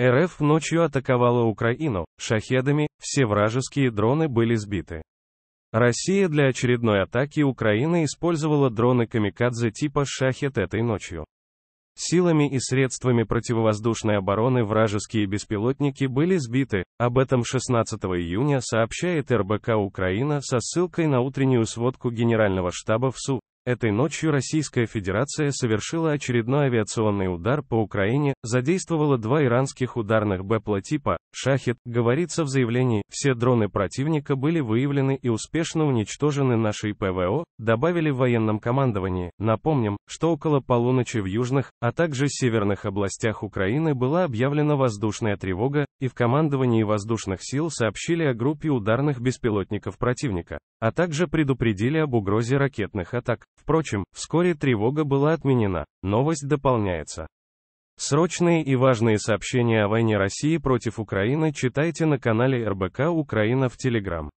РФ ночью атаковала Украину, шахедами, все вражеские дроны были сбиты. Россия для очередной атаки Украины использовала дроны «Камикадзе» типа «Шахет» этой ночью. Силами и средствами противовоздушной обороны вражеские беспилотники были сбиты, об этом 16 июня сообщает РБК Украина со ссылкой на утреннюю сводку Генерального штаба ВСУ, Этой ночью Российская Федерация совершила очередной авиационный удар по Украине, задействовала два иранских ударных БЭПЛа типа «Шахет», говорится в заявлении, все дроны противника были выявлены и успешно уничтожены нашей ПВО, добавили в военном командовании. Напомним, что около полуночи в южных, а также северных областях Украины была объявлена воздушная тревога, и в командовании воздушных сил сообщили о группе ударных беспилотников противника, а также предупредили об угрозе ракетных атак. Впрочем, вскоре тревога была отменена. Новость дополняется. Срочные и важные сообщения о войне России против Украины читайте на канале РБК Украина в Телеграм.